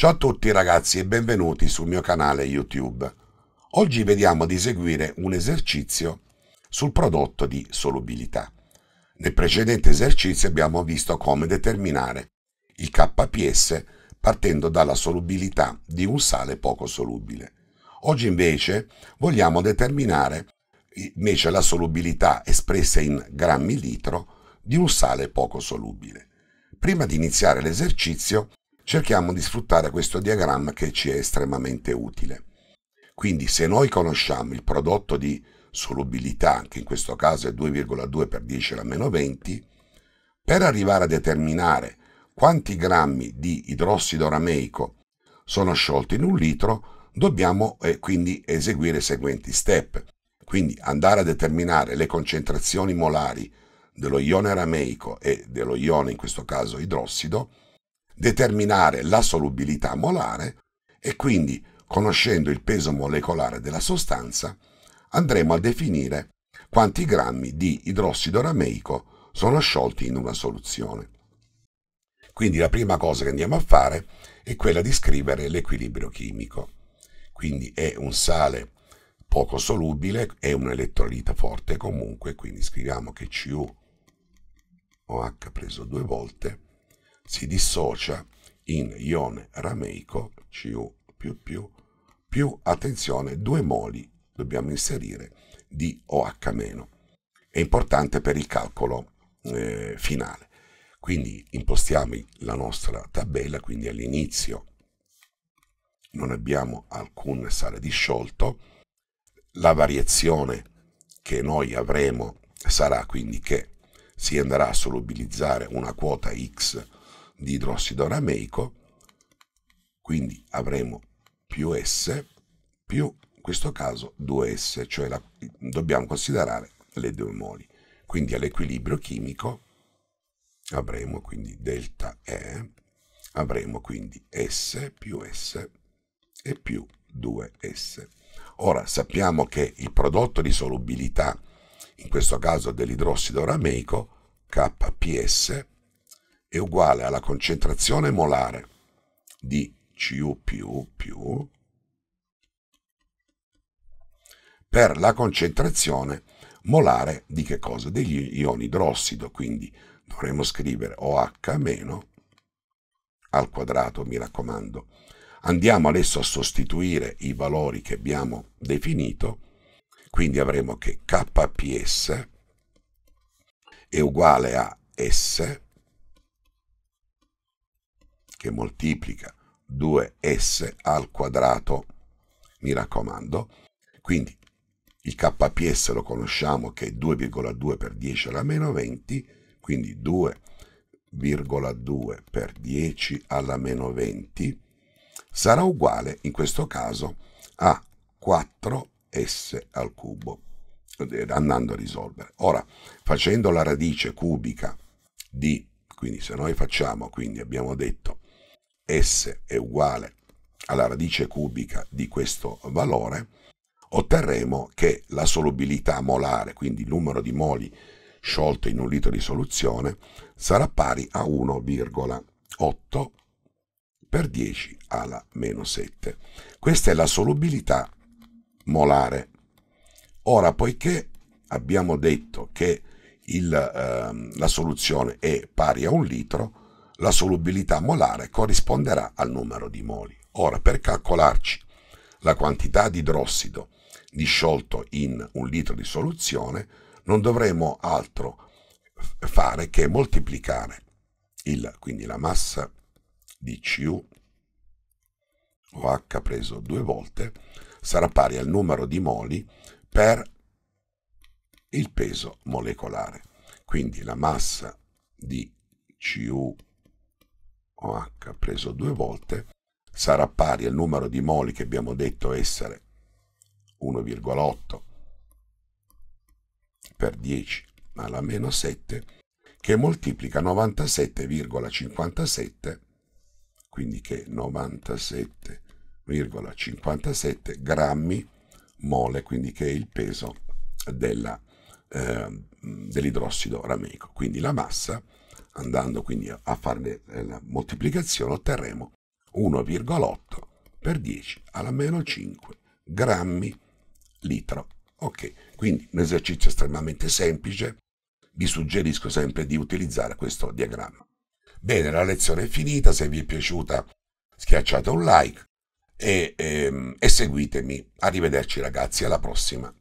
Ciao a tutti ragazzi e benvenuti sul mio canale YouTube. Oggi vediamo di eseguire un esercizio sul prodotto di solubilità. Nel precedente esercizio abbiamo visto come determinare il KPS partendo dalla solubilità di un sale poco solubile. Oggi invece vogliamo determinare invece la solubilità espressa in grammi litro di un sale poco solubile. Prima di iniziare l'esercizio cerchiamo di sfruttare questo diagramma che ci è estremamente utile. Quindi se noi conosciamo il prodotto di solubilità, che in questo caso è 2,2 per 10 alla meno 20, per arrivare a determinare quanti grammi di idrossido rameico sono sciolti in un litro, dobbiamo eh, quindi eseguire i seguenti step. Quindi andare a determinare le concentrazioni molari dello ione rameico e dello ione, in questo caso idrossido, determinare la solubilità molare e quindi, conoscendo il peso molecolare della sostanza, andremo a definire quanti grammi di idrossido rameico sono sciolti in una soluzione. Quindi la prima cosa che andiamo a fare è quella di scrivere l'equilibrio chimico. Quindi è un sale poco solubile, è un elettrolita forte comunque, quindi scriviamo che Cu OH preso due volte si dissocia in ione rameico Cu++ più attenzione due moli dobbiamo inserire di OH-. È importante per il calcolo eh, finale. Quindi impostiamo la nostra tabella, quindi all'inizio non abbiamo alcun sale disciolto, la variazione che noi avremo sarà quindi che si andrà a solubilizzare una quota x di idrossido arameico, quindi avremo più S più, in questo caso, 2S, cioè la, dobbiamo considerare le due moli. Quindi all'equilibrio chimico avremo quindi delta E, avremo quindi S più S e più 2S. Ora sappiamo che il prodotto di solubilità, in questo caso dell'idrossido arameico, KPS, è uguale alla concentrazione molare di Cu più per la concentrazione molare di che cosa? Degli ioni idrossido, quindi dovremmo scrivere OH- al quadrato, mi raccomando. Andiamo adesso a sostituire i valori che abbiamo definito, quindi avremo che KPS è uguale a S che moltiplica 2s al quadrato, mi raccomando, quindi il kps lo conosciamo che è 2,2 per 10 alla meno 20, quindi 2,2 per 10 alla meno 20, sarà uguale in questo caso a 4s al cubo, andando a risolvere. Ora, facendo la radice cubica di, quindi se noi facciamo, quindi abbiamo detto S è uguale alla radice cubica di questo valore, otterremo che la solubilità molare, quindi il numero di moli sciolto in un litro di soluzione, sarà pari a 1,8 per 10 alla meno 7. Questa è la solubilità molare. Ora, poiché abbiamo detto che il, eh, la soluzione è pari a un litro, la solubilità molare corrisponderà al numero di moli. Ora, per calcolarci la quantità di idrossido disciolto in un litro di soluzione, non dovremo altro fare che moltiplicare il, quindi la massa di Cu OH preso due volte sarà pari al numero di moli per il peso molecolare. Quindi la massa di Cu OH preso due volte sarà pari al numero di moli che abbiamo detto essere 1,8 per 10 alla meno 7 che moltiplica 97,57 quindi che 97,57 grammi mole quindi che è il peso della, eh, dell'idrossido rameico quindi la massa andando quindi a fare eh, la moltiplicazione, otterremo 1,8 per 10 alla meno 5 grammi litro. Ok, quindi un esercizio estremamente semplice, vi suggerisco sempre di utilizzare questo diagramma. Bene, la lezione è finita, se vi è piaciuta schiacciate un like e, e, ehm, e seguitemi. Arrivederci ragazzi, alla prossima.